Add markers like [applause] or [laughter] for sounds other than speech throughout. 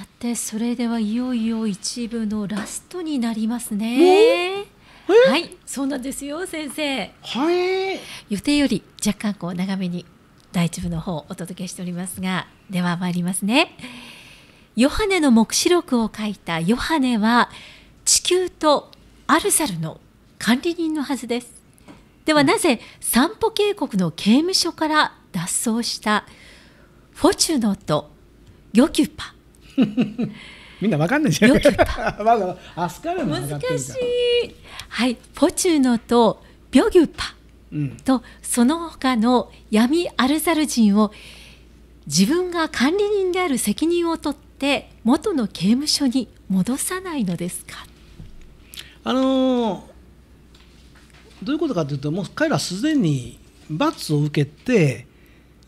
さてそれではいよいよ一部のラストになりますね。はい、そうなんですよ先生。はい。予定より若干こう長めに第一部の方をお届けしておりますが、では参りますね。ヨハネの黙示録を書いたヨハネは地球とアルサルの管理人のはずです。ではなぜ散歩渓谷の刑務所から脱走したフォチュノとヨキュパ [laughs] みんなわかんないじゃん。よきパ。まだアスカル難しい。はい、ポチューノとビョギュパと、その他の闇アルザル人を自分が管理人である責任を取って元の刑務所に戻さないのですか。あのー、どういうことかというともう彼らすでに罰を受けて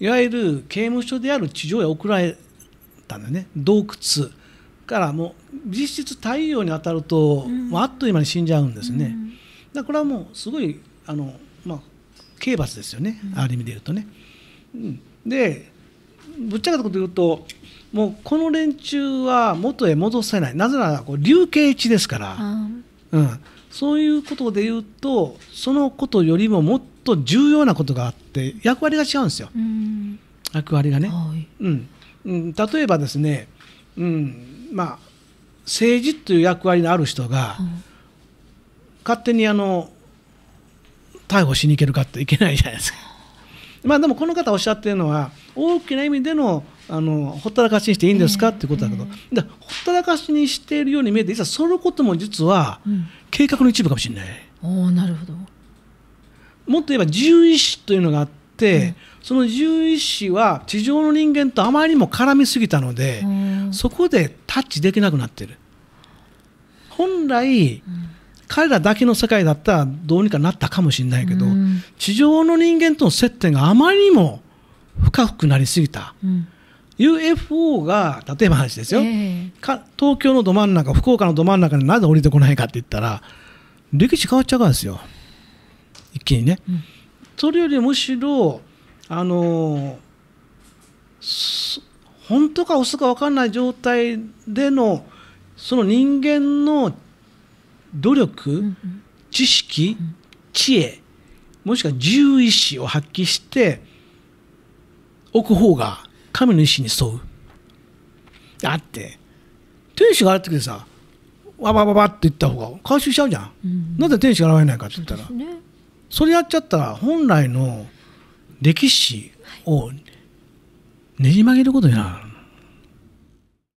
いわゆる刑務所である地上へ送られったんだよね洞窟からもう実質太陽に当たると、うん、あっという間に死んじゃうんですね、うん、だこれはもうすごいあの、まあ、刑罰ですよね、うん、ある意味で言うとね。うん、でぶっちゃけたこと言うともうこの連中は元へ戻せないなぜならこう流刑地ですから、うん、そういうことで言うとそのことよりももっと重要なことがあって役割が違うんですよ、役割がね。はい、うんうん、例えばですね、うんまあ、政治という役割のある人が、うん、勝手にあの逮捕しに行けるかっていけないじゃないですか。まあ、でもこの方おっしゃってるのは大きな意味でのあのほったらかしにしていいんですかっていうことだけど、でほったらかしにしているように見えていざそのことも実は計画の一部かもしれない。おなるほどもっと言えば獣医師というのがあって、その11師は地上の人間とあまりにも絡みすぎたので、そこでタッチできなくなってる本来、彼らだけの世界だったらどうにかなったかもしれないけど、地上の人間との接点があまりにも深くなりすぎた、うん、UFO が例えば話ですよ、えー、東京のど真ん中福岡のど真ん中になぜ降りてこないかって言ったら歴史変わっちゃうからですよ一気にね、うん、それよりむしろあの本当か嘘か分かんない状態でのその人間の努力、うんうん、知識、うん、知恵もしくは自由意志を発揮しておく方が神の意志に沿う。だって天使が現れてきてさわばばばって言った方が回収しちゃうじゃん。うんなぜ天使が現れないかって言ったら。ね、それやっちゃったら本来の歴史をねじ曲げることになる。